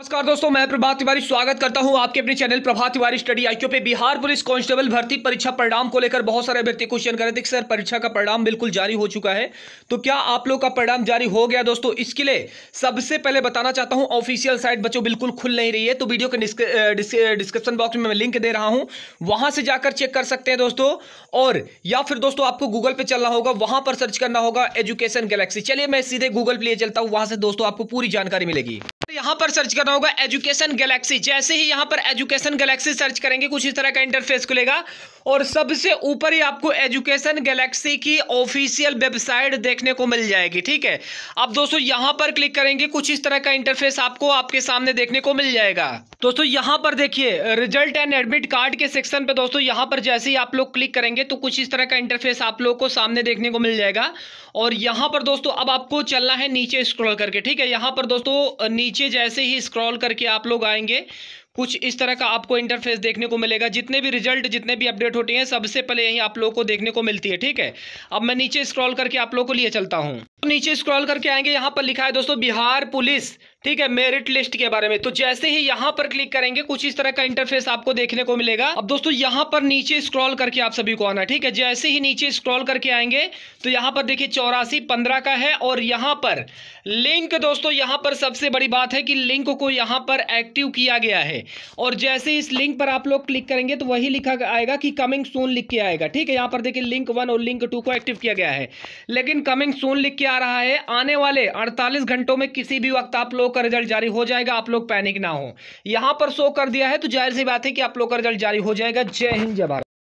नमस्कार दोस्तों मैं प्रभात तिवारी स्वागत करता हूं आपके अपने channel Prabhat Tiwari study IQ पे बिहार पुलिस कांस्टेबल भर्ती परीक्षा परिणाम को लेकर बहुत सारे व्यक्ति क्वेश्चन कर रहे थे सर परीक्षा का परिणाम बिल्कुल जारी हो चुका है तो क्या आप लोग का परिणाम जारी हो गया दोस्तों इसके लिए सबसे पहले बताना चाहता हूँ ऑफिशियल साइट बच्चों बिल्कुल खुल नहीं रही है तो वीडियो के डिस्क्रिप्शन बॉक्स में मैं लिंक दे रहा हूँ वहां से जाकर चेक कर सकते हैं दोस्तों और या फिर दोस्तों आपको गूगल पे चलना होगा वहां पर सर्च करना होगा एजुकेशन गैलेक्सी चलिए मैं सीधे गूगल पे चलता हूँ वहां से दोस्तों आपको पूरी जानकारी मिलेगी तो यहाँ पर सर्च करना होगा एजुकेशन गैलेक्सी जैसे ही यहाँ पर एजुकेशन गैलेक्सी सर्च करेंगे कुछ इस तरह का इंटरफेस खुलेगा और सबसे ऊपर ही आपको एजुकेशन गैलेक्सी की ऑफिशियल वेबसाइट देखने को मिल जाएगी ठीक है अब दोस्तों यहाँ पर क्लिक करेंगे कुछ इस तरह का इंटरफेस आपको आपके सामने देखने को मिल जाएगा दोस्तों यहाँ पर देखिए रिजल्ट एंड एडमिट कार्ड के सेक्शन पे दोस्तों यहाँ पर जैसे ही आप लोग क्लिक करेंगे तो कुछ इस तरह का इंटरफेस आप लोग को सामने देखने को मिल जाएगा और यहाँ पर दोस्तों अब आपको चलना है नीचे स्क्रॉल करके ठीक है यहाँ पर दोस्तों नीचे देखिए जैसे ही स्क्रॉल करके आप लोग आएंगे कुछ इस तरह का आपको इंटरफेस देखने को मिलेगा जितने भी रिजल्ट जितने भी अपडेट होते हैं सबसे पहले यही आप लोगों को देखने को मिलती है ठीक है अब मैं नीचे स्क्रॉल करके आप लोगों को लिए चलता हूँ तो नीचे स्क्रॉल करके आएंगे यहाँ पर लिखा है दोस्तों बिहार पुलिस ठीक है मेरिट लिस्ट के बारे में तो जैसे ही यहाँ पर क्लिक करेंगे कुछ इस तरह का इंटरफेस आपको देखने को मिलेगा अब दोस्तों यहाँ पर नीचे स्क्रॉल करके आप सभी को आना ठीक है जैसे ही नीचे स्क्रॉल करके आएंगे तो यहाँ पर देखिए चौरासी पंद्रह का है और यहाँ पर लिंक दोस्तों यहाँ पर सबसे बड़ी बात है कि लिंक को यहाँ पर एक्टिव किया गया है और जैसे इस लिंक पर आप लोग क्लिक करेंगे तो वही लिखा आएगा कि कमिंग सोन लिख के आएगा ठीक है यहाँ पर देखिए लिंक वन और लिंक टू को एक्टिव किया गया है लेकिन कमिंग सोन लिख के आ रहा है आने वाले 48 घंटों में किसी भी वक्त आप लोग का रिजल्ट जारी हो जाएगा आप लोग पैनिक ना हो यहां पर शो कर दिया है तो जाहिर सी बात है कि आप लोग का रिजल्ट जारी हो जाएगा जय हिंद जय भारत